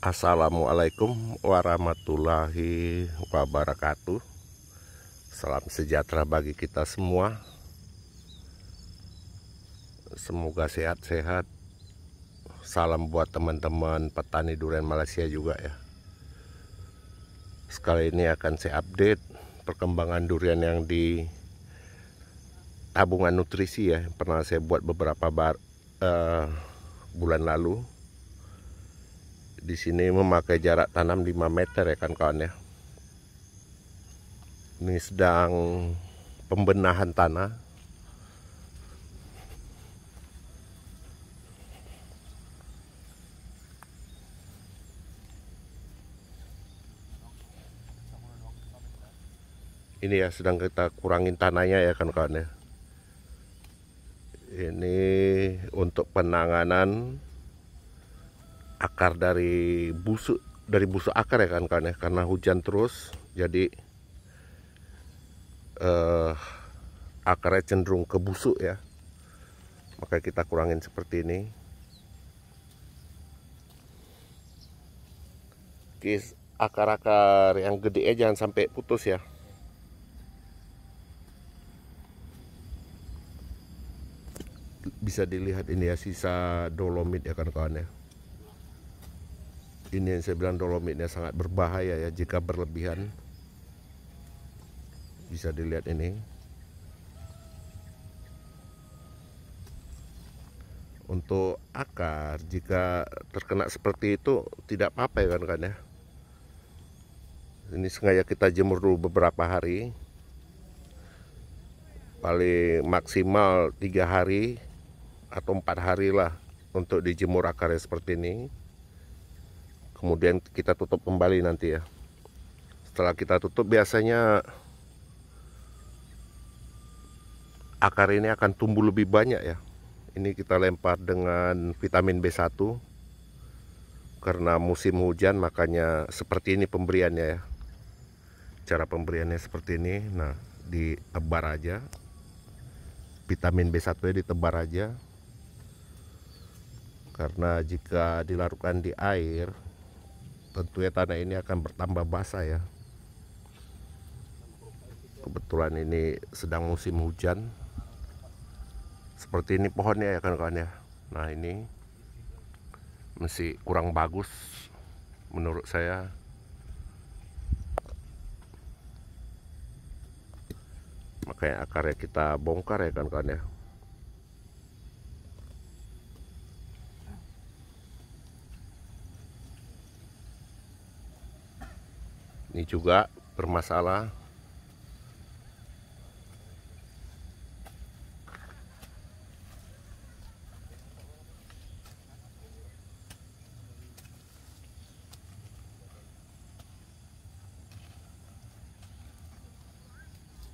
Assalamualaikum warahmatullahi wabarakatuh Salam sejahtera bagi kita semua Semoga sehat-sehat Salam buat teman-teman petani durian Malaysia juga ya Sekali ini akan saya update perkembangan durian yang di tabungan nutrisi ya Pernah saya buat beberapa bar, uh, bulan lalu di sini memakai jarak tanam 5 meter ya kan kawan ya ini sedang pembenahan tanah ini ya sedang kita kurangin tanahnya ya kan kawan ya ini untuk penanganan akar dari busuk dari busuk akar ya kan kan ya karena hujan terus jadi eh, akarnya cenderung ke busuk ya maka kita kurangin seperti ini akar-akar yang gede aja jangan sampai putus ya bisa dilihat ini ya sisa dolomit ya kan kawan ya ini yang saya bilang dolomitnya sangat berbahaya ya jika berlebihan bisa dilihat ini untuk akar jika terkena seperti itu tidak apa-apa ya kan kan ya ini sengaja kita jemur dulu beberapa hari paling maksimal tiga hari atau empat hari lah untuk dijemur akarnya seperti ini kemudian kita tutup kembali nanti ya setelah kita tutup biasanya akar ini akan tumbuh lebih banyak ya ini kita lempar dengan vitamin B1 karena musim hujan makanya seperti ini pemberiannya ya cara pemberiannya seperti ini nah ditebar aja vitamin B1 nya ditebar aja karena jika dilarutkan di air tentunya tanah ini akan bertambah basah ya kebetulan ini sedang musim hujan seperti ini pohonnya ya kawan-kawan ya nah ini masih kurang bagus menurut saya makanya akarnya kita bongkar ya kawan-kawan ya ini juga bermasalah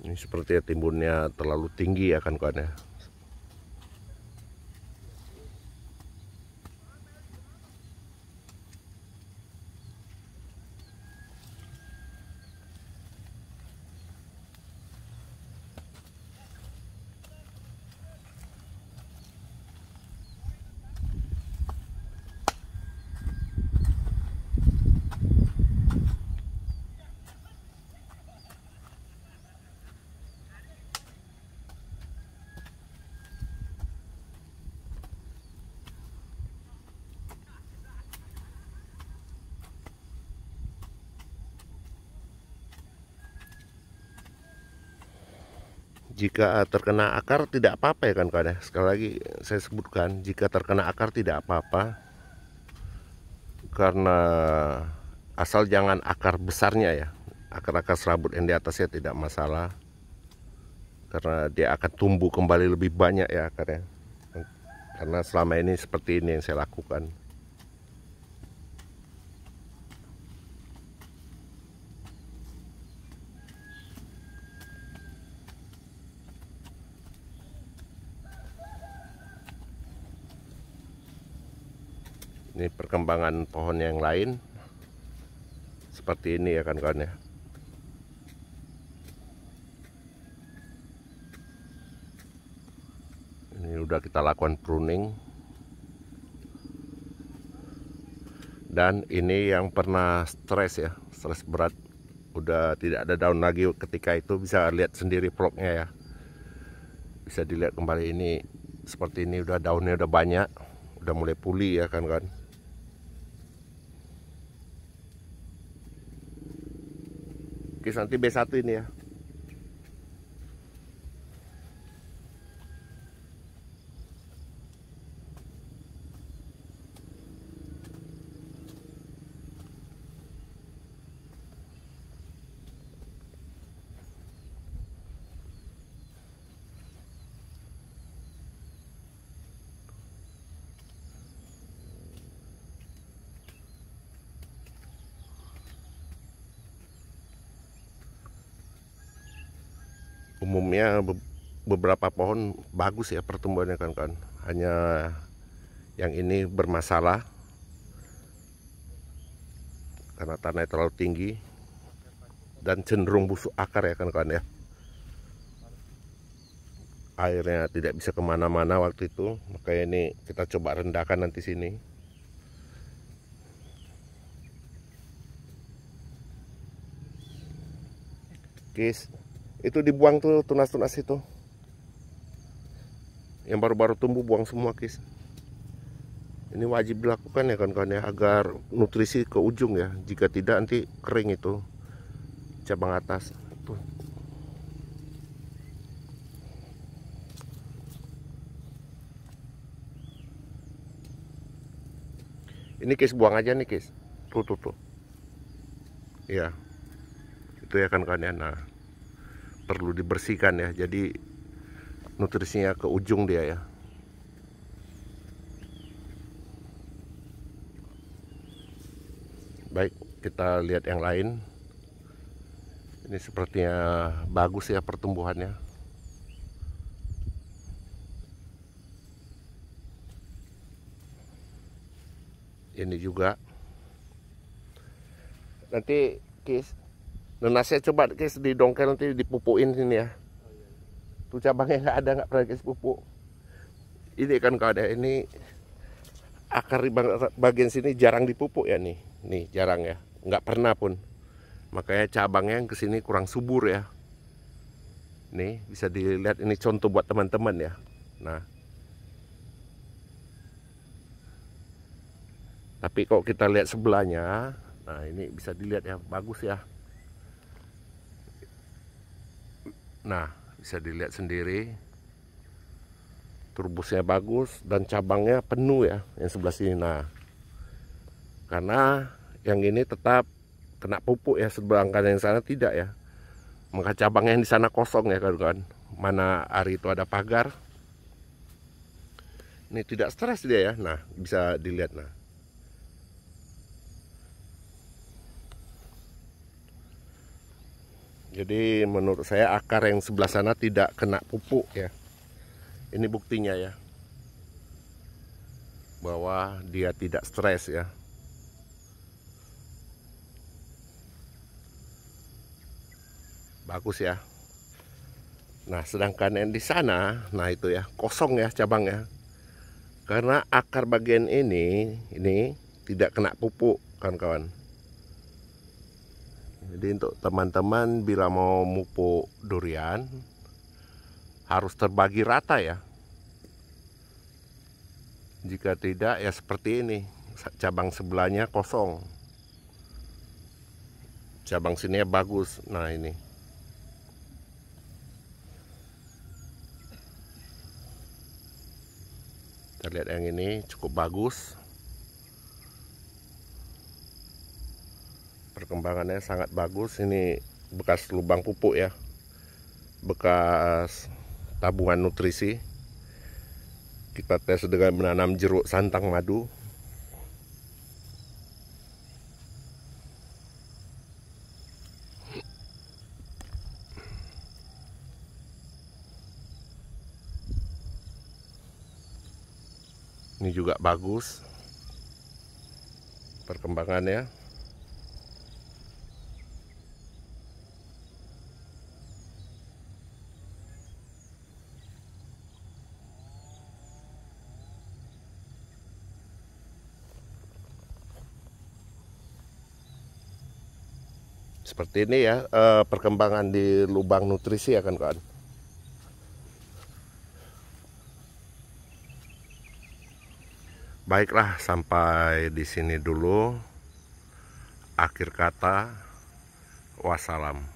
ini sepertinya timbunnya terlalu tinggi ya kan kawan ya jika terkena akar tidak apa-apa ya kan kawan ya sekali lagi saya sebutkan jika terkena akar tidak apa-apa karena asal jangan akar besarnya ya akar-akar serabut yang di atasnya tidak masalah karena dia akan tumbuh kembali lebih banyak ya akarnya karena selama ini seperti ini yang saya lakukan ini perkembangan pohon yang lain seperti ini ya kan kawan ya ini udah kita lakukan pruning dan ini yang pernah stres ya stres berat udah tidak ada daun lagi ketika itu bisa lihat sendiri vlognya ya bisa dilihat kembali ini seperti ini udah daunnya udah banyak udah mulai pulih ya kan kan Oke, nanti B1 ini ya. umumnya be beberapa pohon bagus ya pertumbuhannya kan kawan hanya yang ini bermasalah karena tanahnya terlalu tinggi dan cenderung busuk akar ya kawan-kawan ya airnya tidak bisa kemana-mana waktu itu makanya ini kita coba rendahkan nanti sini oke itu dibuang tuh tunas-tunas itu yang baru-baru tumbuh buang semua kis ini wajib dilakukan ya kawan-kawan ya agar nutrisi ke ujung ya jika tidak nanti kering itu cabang atas tuh ini kis buang aja nih kis tuh tuh tuh ya itu ya kan kan ya nah perlu dibersihkan ya jadi nutrisinya ke ujung dia ya baik kita lihat yang lain ini sepertinya bagus ya pertumbuhannya ini juga nanti kis Nenasnya coba guys di dongkel nanti dipupukin sini ya. Tuh cabangnya nggak ada nggak pernah guys pupuk. Ini kan kalau ada ini akar di bagian sini jarang dipupuk ya nih. Nih jarang ya. Nggak pernah pun. Makanya cabangnya yang kesini kurang subur ya. Nih bisa dilihat ini contoh buat teman-teman ya. Nah. Tapi kalau kita lihat sebelahnya, nah ini bisa dilihat ya bagus ya. Nah, bisa dilihat sendiri. Turbusnya bagus dan cabangnya penuh ya yang sebelah sini. Nah, karena yang ini tetap kena pupuk ya sedangkan yang sana tidak ya. Maka cabangnya yang di sana kosong ya kawan-kawan. Mana hari itu ada pagar. Ini tidak stres dia ya. Nah, bisa dilihat nah. Jadi menurut saya akar yang sebelah sana tidak kena pupuk ya. Ini buktinya ya. Bahwa dia tidak stres ya. Bagus ya. Nah, sedangkan yang di sana, nah itu ya, kosong ya cabangnya. Karena akar bagian ini, ini tidak kena pupuk, kawan-kawan. Jadi untuk teman-teman bila mau mupuk durian harus terbagi rata ya. Jika tidak ya seperti ini, cabang sebelahnya kosong. Cabang sini bagus. Nah, ini. Kita lihat yang ini cukup bagus. perkembangannya sangat bagus ini bekas lubang pupuk ya bekas tabungan nutrisi kita tes dengan menanam jeruk santang madu ini juga bagus perkembangannya seperti ini ya eh, perkembangan di lubang nutrisi ya kan kawan baiklah sampai di sini dulu akhir kata wassalam